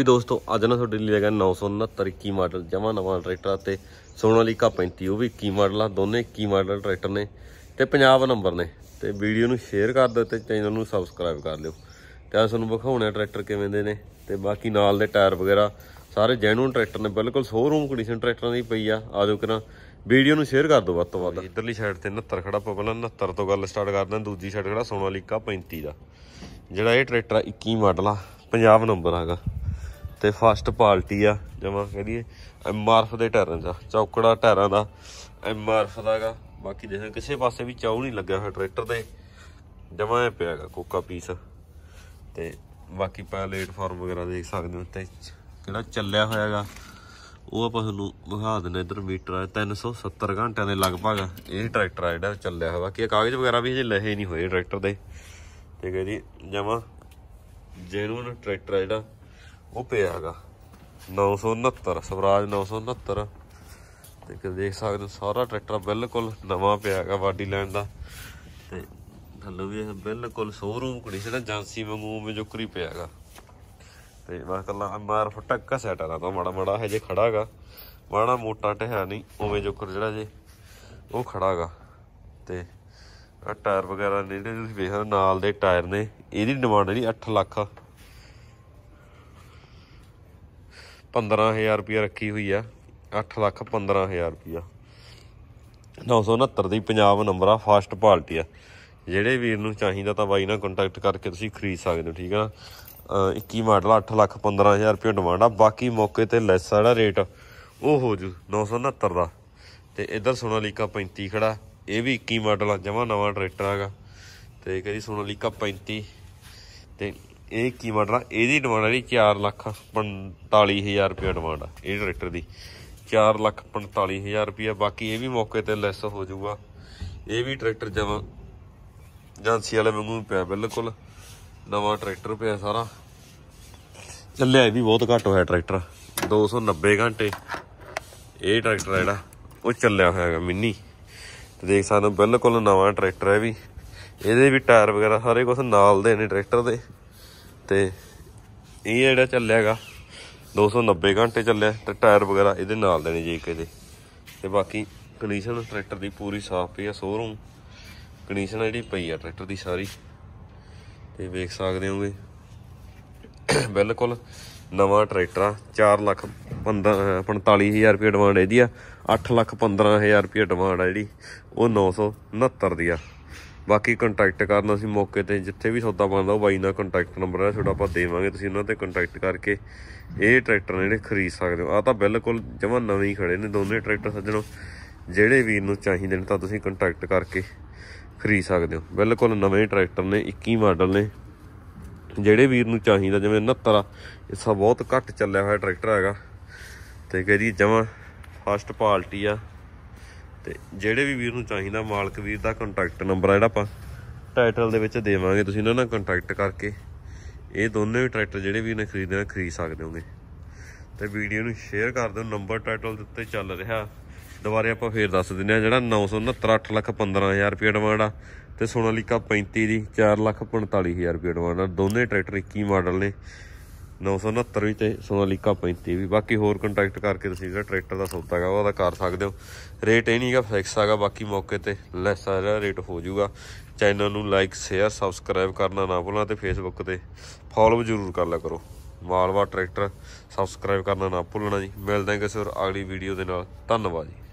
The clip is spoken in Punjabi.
ਵੀ ਦੋਸਤੋ ਅੱਜ ਨਾ ਤੁਹਾਡੇ ਲਈ ਲੈਗਾ 969 21 ਮਾਡਲ ਜਮਾ ਨਵਾਂ ਟਰੈਕਟਰ ਤੇ ਕਾ 35 ਉਹ ਵੀ 21 ਮਾਡਲ ਆ ਦੋਨੇ 21 ਮਾਡਲ ਟਰੈਕਟਰ ਨੇ ਤੇ ਪੰਜਾਬ ਨੰਬਰ ਨੇ ਤੇ ਵੀਡੀਓ ਨੂੰ ਸ਼ੇਅਰ ਕਰ ਦਿਓ ਤੇ ਚੈਨਲ ਨੂੰ ਸਬਸਕ੍ਰਾਈਬ ਕਰ ਲਿਓ ਤੇ ਆ ਤੁਹਾਨੂੰ ਵਿਖਾਉਣਾ ਟਰੈਕਟਰ ਕਿਵੇਂ ਦੇ ਨੇ ਤੇ ਬਾਕੀ ਨਾਲ ਦੇ ਟਾਇਰ ਵਗੈਰਾ ਸਾਰੇ ਜੈਨੂਨ ਟਰੈਕਟਰ ਨੇ ਬਿਲਕੁਲ ਸ਼ੋਰੂਮ ਕੰਡੀਸ਼ਨ ਟਰੈਕਟਰਾਂ ਦੀ ਪਈ ਆ ਆਜੋ ਕਰਾਂ ਵੀਡੀਓ ਨੂੰ ਸ਼ੇਅਰ ਕਰ ਦਿਓ ਵੱਤ ਤੋਂ ਵੱਧ ਇਧਰਲੀ ਸਾਈਡ ਤੇ 69 ਖੜਾ ਪਵਨ 69 ਤੋਂ ਗੱਲ ਸਟਾਰਟ ਕਰਦੇ ਆ ਦੂਜੀ ਸਾਈਡ ਖੜਾ ਸੋਨਾਲੀਕਾ 35 ਦਾ ਜਿਹੜਾ ਇਹ ਟਰੈਕਟਰ 21 ਮਾਡਲ ਆ ਪੰਜਾਬ ਨੰਬਰ ਆਗਾ ਤੇ ਫਸਟ ਪਾਰਟੀ ਆ ਜਮਾ ਕਹਦੀਏ ਐਮਆਰਐਫ ਦੇ ਟਾਇਰਾਂ ਦਾ ਚੌਕੜਾ ਟਾਇਰਾਂ ਦਾ ਐਮਆਰਐਫ ਦਾਗਾ ਬਾਕੀ ਦੇਖਾਂ ਕਿਸੇ ਪਾਸੇ ਵੀ ਚਾਉ ਨਹੀਂ ਲੱਗਿਆ ਹੋਇਆ ਟਰੈਕਟਰ ਤੇ ਜਮਾ ਐ ਪਿਆਗਾ ਕੋਕਾ ਪੀਸ ਤੇ ਬਾਕੀ ਫਾਰਮ ਵਗੈਰਾ ਦੇਖ ਸਕਦੇ ਹੋ ਤੇ ਕਿਹੜਾ ਚੱਲਿਆ ਹੋਇਆਗਾ ਉਹ ਆਪਾਂ ਤੁਹਾਨੂੰ ਦਿਖਾ ਦਿੰਦੇ ਇਧਰ ਮੀਟਰ ਆ 370 ਘੰਟਿਆਂ ਦੇ ਲਗਭਗ ਇਹ ਟਰੈਕਟਰ ਆ ਜਿਹੜਾ ਚੱਲਿਆ ਹੋਇਆ ਬਾਕੀ ਕਾਗਜ਼ ਵਗੈਰਾ ਵੀ ਹਜੇ ਲਹੇ ਨਹੀਂ ਹੋਏ ਟਰੈਕਟਰ ਦੇ ਠੀਕ ਹੈ ਜੀ ਜਮਾ ਜੈਨੂਨ ਟਰੈਕਟਰ ਆ ਜਿਹੜਾ ਉਹ ਪਿਆ ਹੈਗਾ 969 ਸਵਰਾਜ 969 ਤੇ ਕਿ ਦੇਖ ਸਕਦੇ ਹੋ ਸਾਰਾ ਟਰੈਕਟਰ ਬਿਲਕੁਲ ਨਵਾਂ ਪਿਆ ਹੈਗਾ ਬਾਡੀ ਲੈਣ ਦਾ ਤੇ ਥੱਲੇ ਵੀ ਇਹ ਬਿਲਕੁਲ ਸ਼ੋਰੂਮ ਕੰਡੀਸ਼ਨ ਹੈ ਜਾਂਸੀ ਵਾਂਗੂ ਉਵੇਂ ਜੁਕਰੀ ਪਿਆ ਹੈਗਾ ਤੇ ਬਸ ਕੱਲਾ ਮਾਰ ਫਟਕਾ ਸੈਟ ਆ ਨਾ ਤਾਂ ਮਾੜਾ ਮਾੜਾ ਹਜੇ ਖੜਾ ਹੈਗਾ ਮਾੜਾ ਮੋਟਾ ਟਹਿਆ ਨਹੀਂ ਉਵੇਂ ਜੁਕਰ ਜਿਹੜਾ ਜੇ ਉਹ ਖੜਾ ਹੈਗਾ ਤੇ ਟਾਇਰ ਵਗੈਰਾ ਜਿਹੜੇ ਤੁਸੀਂ ਵੇਖ ਰਹੇ ਨਾਲ ਦੇ ਟਾਇਰ ਨੇ ਇਹਦੀ ਡਿਮਾਂਡ ਜਿਹੜੀ 8 ਲੱਖ 15000 ਰੁਪਇਆ ਰੱਖੀ ਹੋਈ ਆ 8 ਲੱਖ 15000 ਰੁਪਇਆ 969 ਦੀ ਪੰਜਾਬ ਨੰਬਰ ਆ ਫਾਸਟ ਪਾਲਟੀ ਆ ਜਿਹੜੇ ਵੀਰ ਨੂੰ ਚਾਹੀਦਾ ਤਾਂ ਬਾਈ ਨਾਲ ਕੰਟੈਕਟ ਕਰਕੇ ਤੁਸੀਂ ਖਰੀਦ ਸਕਦੇ ਹੋ ਠੀਕ ਆ 21 ਮਾਡਲ 8 ਲੱਖ 15000 ਰੁਪਏ ਡਿਮਾਂਡ ਆ ਬਾਕੀ ਮੌਕੇ ਤੇ ਲੈਸ ਆ ਜਿਹੜਾ ਰੇਟ ਉਹ ਹੋ ਜੂ 969 ਦਾ ਤੇ ਇਧਰ ਸੋਨਾਲੀਕਾ 35 ਖੜਾ ਇਹ ਵੀ 21 ਮਾਡਲ ਆ ਜਮਾ ਨਵਾਂ ਟਰੈਕਟਰ ਆਗਾ ਤੇ ਕਹਦੀ ਸੋਨਾਲੀਕਾ 35 ਤੇ ਇਹ ਕੀ ਮਾਡਲ ਇਹਦੀ ਡਿਮਾਂਡ ਹੈ 4,45,000 4 ਲੱਖ 45000 ਰੁਪਏ ਡਿਮਾਂਡ ਆ ਇਹ ਟਰੈਕਟਰ ਦੀ 4 ਲੱਖ 45000 ਰੁਪਏ ਬਾਕੀ ਇਹ ਵੀ ਮੌਕੇ ਤੇ ਲੈਸ ਹੋ ਜਾਊਗਾ ਇਹ ਵੀ ਟਰੈਕਟਰ ਜਮ ਜਾਂਸੀ ਵਾਲੇ ਵਾਂਗੂ ਪਿਆ ਬਿਲਕੁਲ ਨਵਾਂ ਟਰੈਕਟਰ ਪਿਆ ਸਾਰਾ ਚੱਲਿਆ ਇਹ ਵੀ ਬਹੁਤ ਘੱਟ ਹੋਇਆ ਟਰੈਕਟਰ 290 ਘੰਟੇ ਇਹ ਟਰੈਕਟਰ ਹੈ ਜਿਹੜਾ ਉਹ ਚੱਲਿਆ ਹੋਇਆ ਹੈਗਾ ਮਿੰਨੀ ਤੇ ਦੇਖ ਸਕਦੇ ਹੋ ਬਿਲਕੁਲ ਨਵਾਂ ਟਰੈਕਟਰ ਹੈ ਵੀ ਇਹਦੇ ਵੀ ਟਾਇਰ ਵਗੈਰਾ ਸਾਰੇ ਕੁਝ ਨਾਲ ਦੇ ਨੇ ਟਰੈਕਟਰ ਦੇ ਤੇ ਇਹ ਜਿਹੜਾ ਚੱਲਿਆਗਾ 290 ਘੰਟੇ ਚੱਲਿਆ ਤੇ ਟਾਇਰ ਵਗੈਰਾ ਇਹਦੇ ਨਾਲ ਦੇਣੇ ਜੇ ਕਿਤੇ ਤੇ ਬਾਕੀ ਕੰਡੀਸ਼ਨ ਟਰੈਕਟਰ ਦੀ ਪੂਰੀ ਸਾਫ਼ ਪਈ ਆ ਸ਼ੋਰੂਮ ਕੰਡੀਸ਼ਨ ਜਿਹੜੀ ਪਈ ਆ ਟਰੈਕਟਰ ਦੀ ਸਾਰੀ ਤੇ ਵੇਖ ਸਕਦੇ ਹੋਗੇ ਬਿਲਕੁਲ ਨਵਾਂ ਟਰੈਕਟਰ ਆ 4 ਲੱਖ 45000 ਰੁਪਏ ਡਿਮਾਂਡ ਇਹਦੀ ਆ 8 ਲੱਖ 15000 ਰੁਪਏ ਡਿਮਾਂਡ ਆ ਜਿਹੜੀ ਉਹ 969 ਦੀ ਆ ਬਾਕੀ ਕੰਟੈਕਟ ਕਰਨਾ ਸੀ ਮੌਕੇ ਤੇ ਜਿੱਥੇ ਵੀ ਸੌਦਾ ਬੰਦਾ ਉਹ ਬਾਈ ਦਾ ਕੰਟੈਕਟ ਨੰਬਰ ਹੈ ਛੋਟਾ ਆਪਾਂ ਦੇਵਾਂਗੇ ਤੁਸੀਂ ਉਹਨਾਂ ਤੇ ਕੰਟੈਕਟ ਕਰਕੇ ਇਹ ਟਰੈਕਟਰ ਨੇ ਜਿਹੜੇ ਖਰੀਦ ਸਕਦੇ ਹੋ ਆ ਤਾਂ ਬਿਲਕੁਲ ਜਮਾਂ ਨਵੇਂ ਹੀ ਖੜੇ ਨੇ ਦੋਨੇ ਟਰੈਕਟਰ ਸੱਜਣੋ ਜਿਹੜੇ ਵੀਰ ਨੂੰ ਚਾਹੀਦੇ ਨੇ ਤਾਂ ਤੁਸੀਂ ਕੰਟੈਕਟ ਕਰਕੇ ਖਰੀਦ ਸਕਦੇ ਹੋ ਬਿਲਕੁਲ ਨਵੇਂ ਟਰੈਕਟਰ ਨੇ 21 ਮਾਡਲ ਨੇ ਜਿਹੜੇ ਵੀਰ ਨੂੰ ਚਾਹੀਦਾ ਜਿਵੇਂ 69 ਇਹ ਸਭ ਬਹੁਤ ਘੱਟ ਚੱਲਿਆ ਹੋਇਆ ਟਰੈਕਟਰ ਹੈਗਾ ਤੇ ਕਹਿੰਦੀ ਜਮਾਂ ਫਸਟ ਪਾਰਟੀ ਆ ਤੇ ਜਿਹੜੇ ਵੀ ਵੀਰ ਨੂੰ ਚਾਹੀਦਾ ਮਾਲਕ ਵੀਰ ਦਾ ਕੰਟੈਕਟ ਨੰਬਰ ਆ ਜਿਹੜਾ ਆਪਾਂ ਟਾਈਟਲ ਦੇ ਵਿੱਚ ਦੇਵਾਂਗੇ ਤੁਸੀਂ ਉਹਨਾਂ ਨਾਲ ਕੰਟੈਕਟ ਕਰਕੇ ਇਹ ਦੋਨੇ ਵੀ ਟਰੈਕਟਰ ਜਿਹੜੇ ਵੀ ਨੇ ਖਰੀਦਣਾ ਖਰੀਦ ਸਕਦੇ ਹੋਗੇ ਤੇ ਵੀਡੀਓ ਨੂੰ ਸ਼ੇਅਰ ਕਰ ਦਿਓ ਨੰਬਰ ਟਾਈਟਲ ਦੇ ਉੱਤੇ ਚੱਲ ਰਿਹਾ ਦੁਬਾਰੇ ਆਪਾਂ ਫੇਰ ਦੱਸ ਦਿੰਨੇ ਆ ਜਿਹੜਾ 969 8 ਲੱਖ 15000 ਰੁਪਏ ਡਿਮਾਂਡ ਆ ਤੇ ਸੋਨਾਲੀਕਾ 35 ਦੀ 4 ਲੱਖ 45000 ਰੁਪਏ ਡਿਮਾਂਡ ਆ ਦੋਨੇ ਟਰੈਕਟਰ 21 ਮਾਡਲ ਨੇ 969 ਵੀ ਤੇ ਸੋਨਾਲੀਕਾ 35 ਵੀ ਬਾਕੀ ਹੋਰ ਕੰਟੈਕਟ ਕਰਕੇ ਤੁਸੀਂ ਜਿਹੜਾ ਟਰੈਕਟਰ ਦਾ ਸੌਦਾ ਹੈਗਾ ਉਹਦਾ ਕਰ ਸਕਦੇ ਹੋ ਰੇਟ ਇਹ ਨਹੀਂਗਾ ਫਿਕਸ ਹੈਗਾ ਬਾਕੀ ਮੌਕੇ ਤੇ ਲੈਸ ਆ ਜਿਹੜਾ ਰੇਟ ਹੋ ਜਾਊਗਾ ਚੈਨਲ ਨੂੰ ਲਾਈਕ ਸ਼ੇਅਰ ਸਬਸਕ੍ਰਾਈਬ ਕਰਨਾ ਨਾ ਭੁੱਲਣਾ ਤੇ ਫੇਸਬੁੱਕ ਤੇ ਫੋਲੋ ਜ਼ਰੂਰ ਕਰ ਲਿਆ ਕਰੋ ਮਾਲਵਾ ਟਰੈਕਟਰ ਸਬਸਕ੍ਰਾਈਬ ਕਰਨਾ ਨਾ ਭੁੱਲਣਾ ਜੀ ਮਿਲਦੇ ਹਾਂ ਕਿਸੇ ਹੋਰ ਅਗਲੀ ਵੀਡੀਓ ਦੇ ਨਾਲ ਧੰਨਵਾਦ ਜੀ